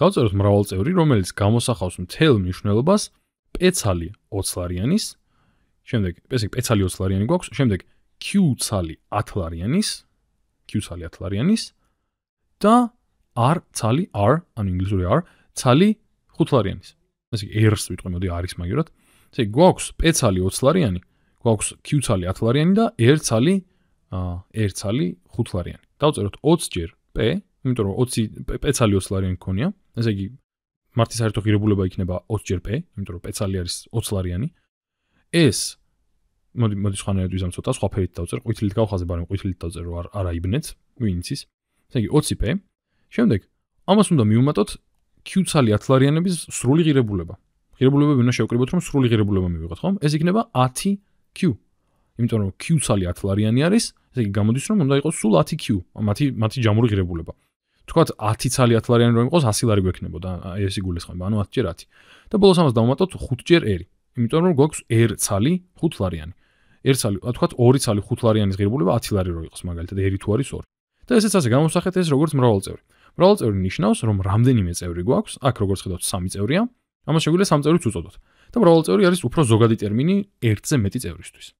დავწეროთ მრავალწევრი, რომელიც გამოსახავს მთელ მნიშვნელობას პეცალი 20 ლარიანის. შემდეგ, ესე იგი პეცალი 20 ლარიანი გვაქვს, შემდეგ Q ცალი 10 ლარიანის, Q ცალი 10 ლარიანის და R ცალი R, ანუ ინგლისური R, ცალი 5 ლარიანის. ესე იგი R-ს ვიტყვი, მოდი R-ის მაგივრად. ესე იგი გვაქვს პეცალი 20 ლარიანი, გვაქვს Q ცალი 10 ლარიანი და R ცალი აა R ცალი 5 ლარიანი. დავწეროთ 20 ჯერ P იმიტომ რომ 20 პეცალი ოცლარიანი ქონია. ესე იგი მართი საერთო ღირებულება იქნება 20ჯერ პე, იმიტომ რომ პეცალი არის ოცლარიანი. ეს მოდი მოდი შეხანერად ვიზამ ცოტა, სხვა ფერით დავწერ, ყვითლით გავხაზე, მაგრამ ყვითლით დავწერ, რომ არ არაიბნეთ, ვინც ის. ესე იგი 20 პე. შემდეგ ამას უნდა მივუმატოთ Q ცალი ათლარიანების სრული ღირებულება. ღირებულებები უნდა შევკრიბოთ, რომ სრული ღირებულება მივიღოთ, ხომ? ეს იქნება 10 Q. იმიტომ რომ Q ცალი ათლარიანი არის, ესე იგი გამოდის რომ უნდა იყოს სულ 10 Q, მათი მათი ჯამური ღირებულება. თქვა 10 ცალი 10 ლარიანი რომ იყოს 100 ლარი გვექნებოდა ეს იგულისხმება ანუ 10 ჯერ 10 და ბოლოს ამას დავუმატოთ 5 ჯერ 1 იმიტომ რომ გვაქვს 1 ცალი 5 ლარიანი 1 ცალი თქვა 2 ცალი 5 ლარიანის ღირებულება 10 ლარი რო იყოს მაგალითად 1 თუ არის 2 და ესეც ასე გამოსახეთ ეს როგორც მრავალწევრი მრავალწევრი ნიშნავს რომ რამდენიმე წევრი გვაქვს აქ როგორც ხედავთ 3 წევრია ამას შეგვიძლია 3 წევრიც უწოდოთ და მრავალწევრი არის უფრო ზოგადი ტერმინი 1-ზე მეტი წევრისთვის